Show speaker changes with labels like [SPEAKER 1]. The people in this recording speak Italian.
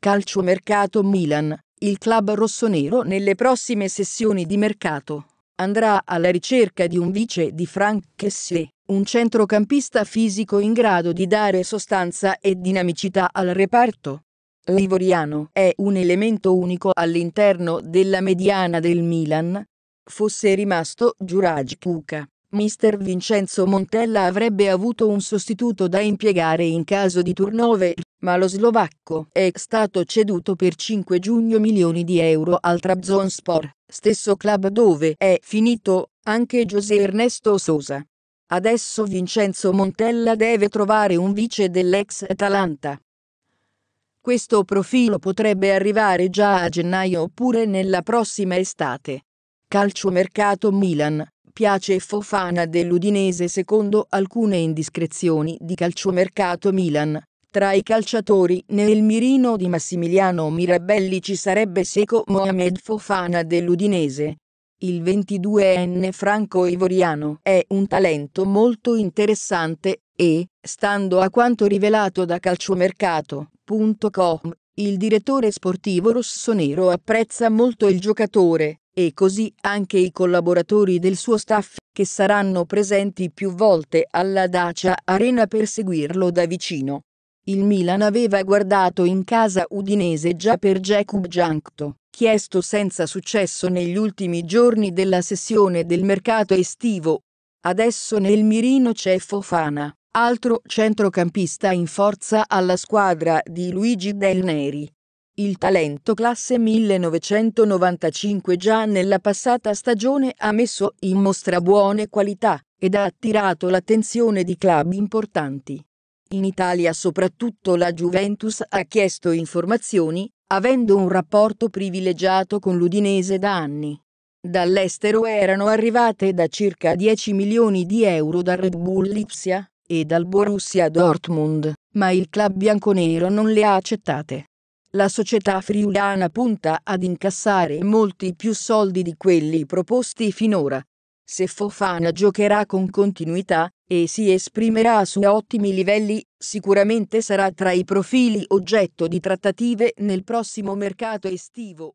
[SPEAKER 1] Calciomercato Milan, il club rossonero nelle prossime sessioni di mercato andrà alla ricerca di un vice di Frank Kessé, un centrocampista fisico in grado di dare sostanza e dinamicità al reparto. L'Ivoriano è un elemento unico all'interno della mediana del Milan. Fosse rimasto Giuraj Puka, Mister Vincenzo Montella avrebbe avuto un sostituto da impiegare in caso di turnover, ma lo slovacco è stato ceduto per 5 giugno milioni di euro al Trabzonspor, stesso club dove è finito anche José Ernesto Sosa. Adesso Vincenzo Montella deve trovare un vice dell'ex Atalanta. Questo profilo potrebbe arrivare già a gennaio oppure nella prossima estate. Calciomercato Milan piace Fofana dell'Udinese secondo alcune indiscrezioni di calciomercato Milan. Tra i calciatori nel mirino di Massimiliano Mirabelli ci sarebbe Seco Mohamed Fofana dell'Udinese. Il 22enne franco-ivoriano è un talento molto interessante e, stando a quanto rivelato da calciomercato.com, il direttore sportivo rossonero apprezza molto il giocatore e così anche i collaboratori del suo staff che saranno presenti più volte alla Dacia Arena per seguirlo da vicino. Il Milan aveva guardato in casa udinese già per Jakub Giancto, chiesto senza successo negli ultimi giorni della sessione del mercato estivo. Adesso nel mirino c'è Fofana, altro centrocampista in forza alla squadra di Luigi Del Neri. Il talento classe 1995 già nella passata stagione ha messo in mostra buone qualità ed ha attirato l'attenzione di club importanti. In Italia soprattutto la Juventus ha chiesto informazioni, avendo un rapporto privilegiato con l'Udinese da anni. Dall'estero erano arrivate da circa 10 milioni di euro dal Red Bull Lipsia e dal Borussia Dortmund, ma il club bianconero non le ha accettate la società friulana punta ad incassare molti più soldi di quelli proposti finora. Se Fofana giocherà con continuità e si esprimerà su ottimi livelli, sicuramente sarà tra i profili oggetto di trattative nel prossimo mercato estivo.